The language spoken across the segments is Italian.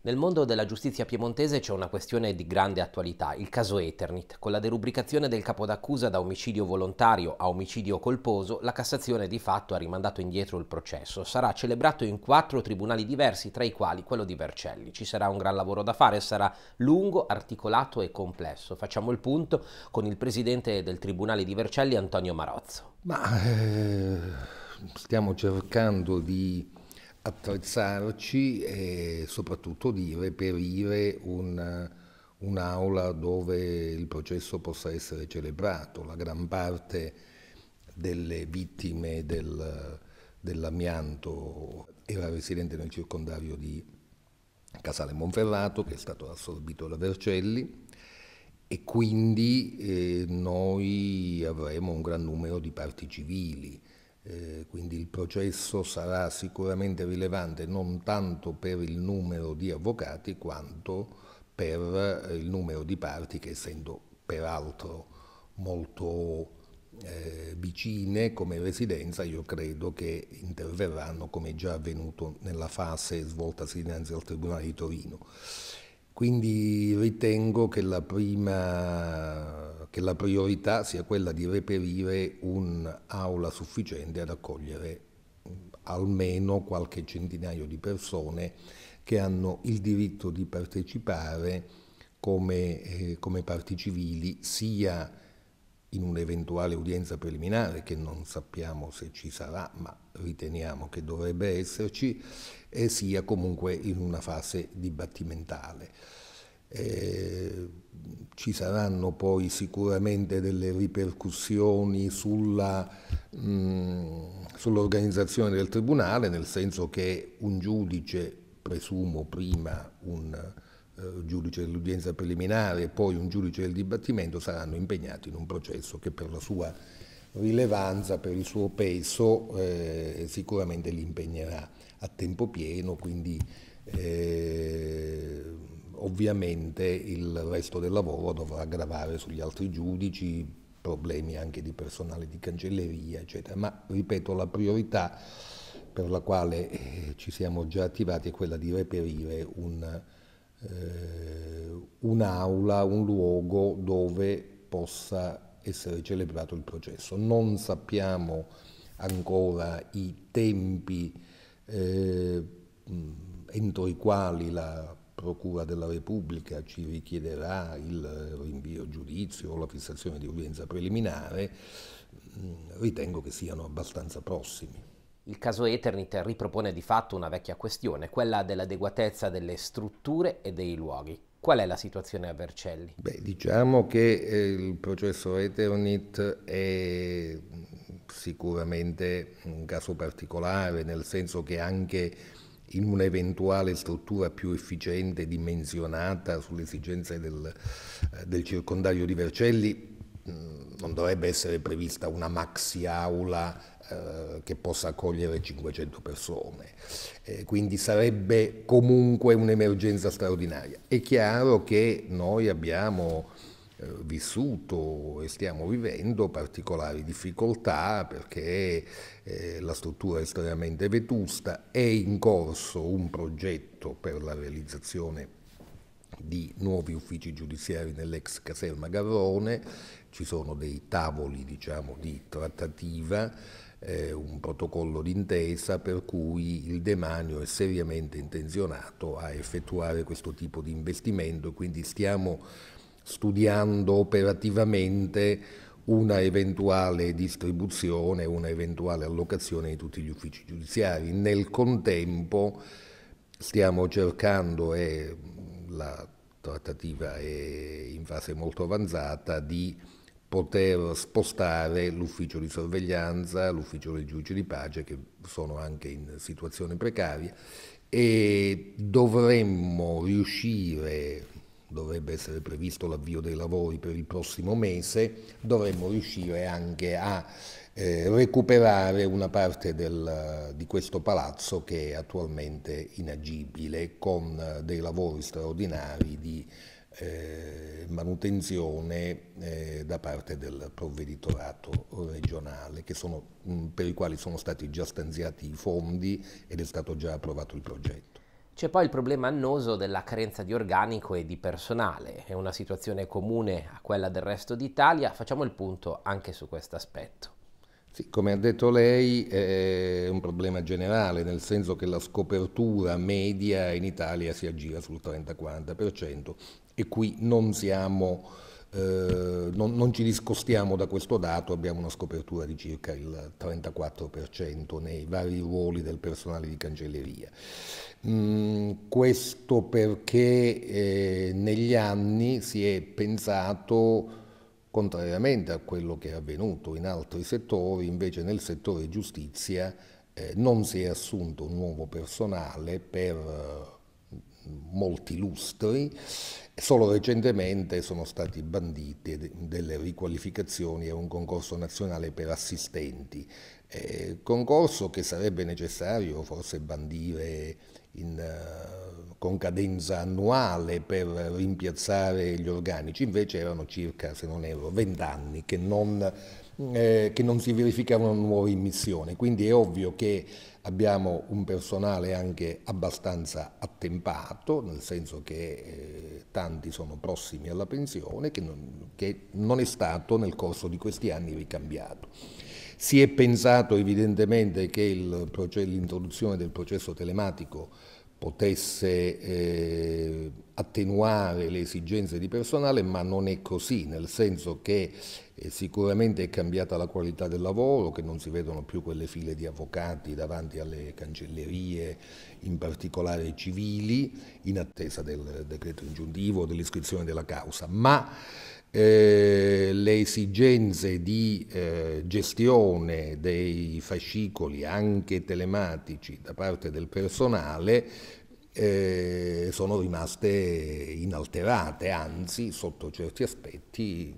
Nel mondo della giustizia piemontese c'è una questione di grande attualità, il caso Eternit. Con la derubricazione del capo d'accusa da omicidio volontario a omicidio colposo, la Cassazione di fatto ha rimandato indietro il processo. Sarà celebrato in quattro tribunali diversi, tra i quali quello di Vercelli. Ci sarà un gran lavoro da fare, sarà lungo, articolato e complesso. Facciamo il punto con il presidente del Tribunale di Vercelli, Antonio Marozzo. Ma eh, stiamo cercando di attrezzarci e soprattutto di reperire un, un'aula dove il processo possa essere celebrato. La gran parte delle vittime del, dell'amianto era residente nel circondario di Casale Monferrato, che è stato assorbito da Vercelli, e quindi eh, noi avremo un gran numero di parti civili eh, quindi il processo sarà sicuramente rilevante non tanto per il numero di avvocati quanto per eh, il numero di parti che essendo peraltro molto eh, vicine come residenza, io credo che interverranno come già avvenuto nella fase svoltasi dinanzi al Tribunale di Torino. Quindi ritengo che la prima che la priorità sia quella di reperire un'aula sufficiente ad accogliere mm, almeno qualche centinaio di persone che hanno il diritto di partecipare come, eh, come parti civili sia in un'eventuale udienza preliminare che non sappiamo se ci sarà, ma riteniamo che dovrebbe esserci, e sia comunque in una fase dibattimentale. Eh, ci saranno poi sicuramente delle ripercussioni sulla, mh, sull'organizzazione del tribunale, nel senso che un giudice, presumo prima un eh, giudice dell'udienza preliminare e poi un giudice del dibattimento, saranno impegnati in un processo che per la sua rilevanza, per il suo peso, eh, sicuramente li impegnerà a tempo pieno, quindi eh, ovviamente il resto del lavoro dovrà gravare sugli altri giudici, problemi anche di personale di cancelleria, eccetera. Ma ripeto, la priorità per la quale eh, ci siamo già attivati è quella di reperire un, eh, un'aula, un luogo dove possa essere celebrato il processo. Non sappiamo ancora i tempi eh, entro i quali la Procura della Repubblica ci richiederà il rinvio a giudizio o la fissazione di udienza preliminare, mm, ritengo che siano abbastanza prossimi. Il caso Eternit ripropone di fatto una vecchia questione, quella dell'adeguatezza delle strutture e dei luoghi. Qual è la situazione a Vercelli? Beh, diciamo che eh, il processo Eternit è mm, sicuramente un caso particolare, nel senso che anche in un'eventuale struttura più efficiente, dimensionata sulle esigenze del, eh, del circondario di Vercelli, mm, non dovrebbe essere prevista una maxi aula eh, che possa accogliere 500 persone, eh, quindi sarebbe comunque un'emergenza straordinaria. È chiaro che noi abbiamo vissuto e stiamo vivendo particolari difficoltà perché eh, la struttura è estremamente vetusta, è in corso un progetto per la realizzazione di nuovi uffici giudiziari nell'ex caserma Garrone, ci sono dei tavoli diciamo, di trattativa, eh, un protocollo d'intesa per cui il demanio è seriamente intenzionato a effettuare questo tipo di investimento, quindi stiamo studiando operativamente una eventuale distribuzione, una eventuale allocazione di tutti gli uffici giudiziari. Nel contempo stiamo cercando, e la trattativa è in fase molto avanzata, di poter spostare l'ufficio di sorveglianza, l'ufficio del giudice di pace, che sono anche in situazione precaria, e dovremmo riuscire dovrebbe essere previsto l'avvio dei lavori per il prossimo mese, dovremmo riuscire anche a eh, recuperare una parte del, di questo palazzo che è attualmente inagibile con eh, dei lavori straordinari di eh, manutenzione eh, da parte del provveditorato regionale, sono, mh, mm, per i quali sono stati già stanziati i fondi ed è stato già approvato il progetto. C'è poi il problema annoso della carenza di organico e di personale, è una situazione comune a quella del resto d'Italia, facciamo il punto anche su questo aspetto. Sì, come ha detto lei è un problema generale, nel senso che la scopertura media in Italia si aggira sul 30-40% e qui non siamo eh, non, non, ci discostiamo da questo dato, abbiamo una scopertura di circa il 34% nei vari ruoli del personale di cancelleria. Mm, questo perché eh, negli anni si è pensato contrariamente a quello che è avvenuto in altri settori, invece nel settore giustizia eh, non si è assunto un nuovo personale per eh, molti lustri, solo recentemente sono stati banditi delle riqualificazioni a un concorso nazionale per assistenti, eh, concorso che sarebbe necessario forse bandire in, eh, con cadenza annuale per rimpiazzare gli organici, invece erano circa, se non erro, vent'anni che non... Eh, che non si verificavano nuove immissioni, quindi è ovvio che abbiamo un personale anche abbastanza attempato, nel senso che eh, tanti sono prossimi alla pensione, che non, che non è stato nel corso di questi anni ricambiato. Si è pensato evidentemente che l'introduzione del processo telematico potesse eh, attenuare le esigenze di personale, ma non è così, nel senso che eh, sicuramente è cambiata la qualità del lavoro, che non si vedono più quelle file di avvocati davanti alle cancellerie, in particolare civili, in attesa del decreto ingiuntivo o dell'iscrizione della causa, ma eh, le esigenze di eh, gestione dei fascicoli anche telematici da parte del personale eh, sono rimaste inalterate, anzi sotto certi aspetti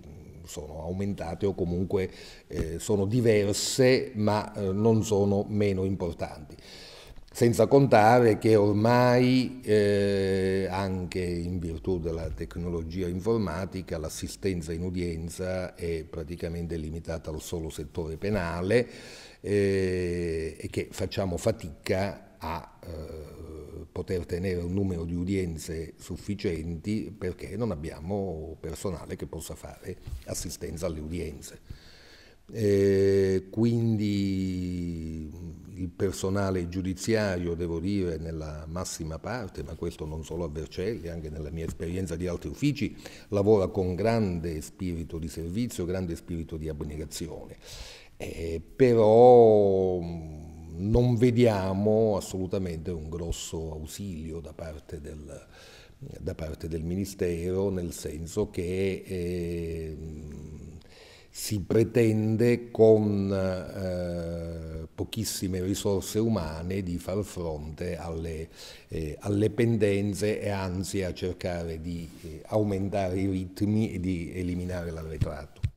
sono aumentate o comunque eh, sono diverse ma eh, non sono meno importanti senza contare che ormai eh, anche in virtù della tecnologia informatica l'assistenza in udienza è praticamente limitata al solo settore penale eh, e che facciamo fatica a eh, poter tenere un numero di udienze sufficienti perché non abbiamo personale che possa fare assistenza alle udienze. E eh, quindi il personale giudiziario, devo dire, nella massima parte, ma questo non solo a Vercelli, anche nella mia esperienza di altri uffici, lavora con grande spirito di servizio, grande spirito di abnegazione. Eh, però non vediamo assolutamente un grosso ausilio da parte del, da parte del Ministero, nel senso che... Eh, si pretende con eh, pochissime risorse umane di far fronte alle, eh, alle pendenze e anzi a cercare di eh, aumentare i ritmi e di eliminare l'arretrato.